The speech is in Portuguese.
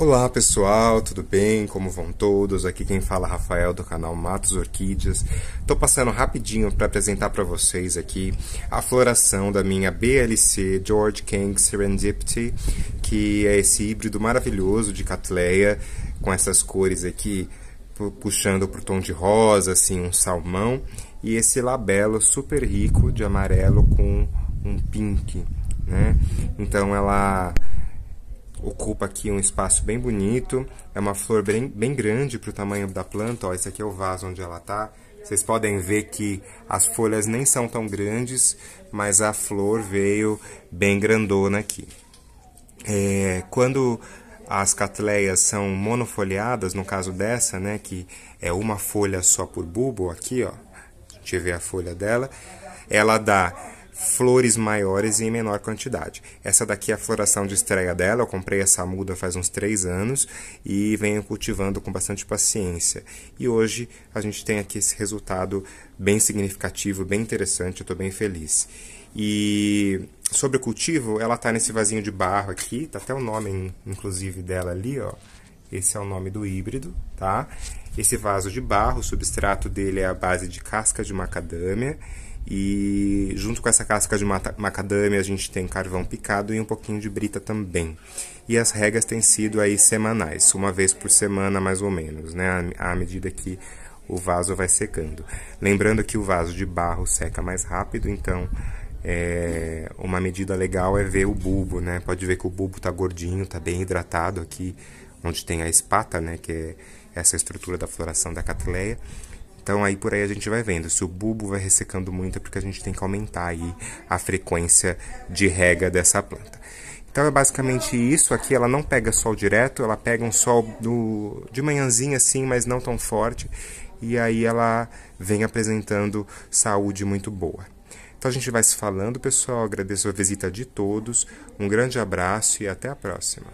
Olá pessoal, tudo bem? Como vão todos? Aqui quem fala é Rafael do canal Matos Orquídeas. Estou passando rapidinho para apresentar para vocês aqui a floração da minha BLC George King Serendipity, que é esse híbrido maravilhoso de catleia com essas cores aqui puxando para o tom de rosa, assim, um salmão, e esse labelo super rico de amarelo com um pink, né? Então ela ocupa aqui um espaço bem bonito. É uma flor bem, bem grande para o tamanho da planta. Ó, esse aqui é o vaso onde ela está. Vocês podem ver que as folhas nem são tão grandes, mas a flor veio bem grandona aqui. É, quando as catleias são monofoliadas, no caso dessa, né, que é uma folha só por bulbo, aqui, ó, a gente vê a folha dela, ela dá flores maiores e em menor quantidade. Essa daqui é a floração de estreia dela, eu comprei essa muda faz uns 3 anos e venho cultivando com bastante paciência. E hoje a gente tem aqui esse resultado bem significativo, bem interessante, eu estou bem feliz. E sobre o cultivo, ela está nesse vasinho de barro aqui, tá até o nome inclusive dela ali, ó. Esse é o nome do híbrido, tá? Esse vaso de barro, o substrato dele é a base de casca de macadâmia e junto com essa casca de macadâmia, a gente tem carvão picado e um pouquinho de brita também. E as regas têm sido aí semanais, uma vez por semana mais ou menos, né? À medida que o vaso vai secando. Lembrando que o vaso de barro seca mais rápido, então é, uma medida legal é ver o bulbo, né? Pode ver que o bulbo tá gordinho, tá bem hidratado aqui, onde tem a espata, né? Que é essa estrutura da floração da catleia. Então aí por aí a gente vai vendo se o bulbo vai ressecando muito é porque a gente tem que aumentar aí a frequência de rega dessa planta. Então é basicamente isso. Aqui ela não pega sol direto, ela pega um sol do, de manhãzinha assim, mas não tão forte. E aí ela vem apresentando saúde muito boa. Então a gente vai se falando, pessoal. Agradeço a visita de todos. Um grande abraço e até a próxima.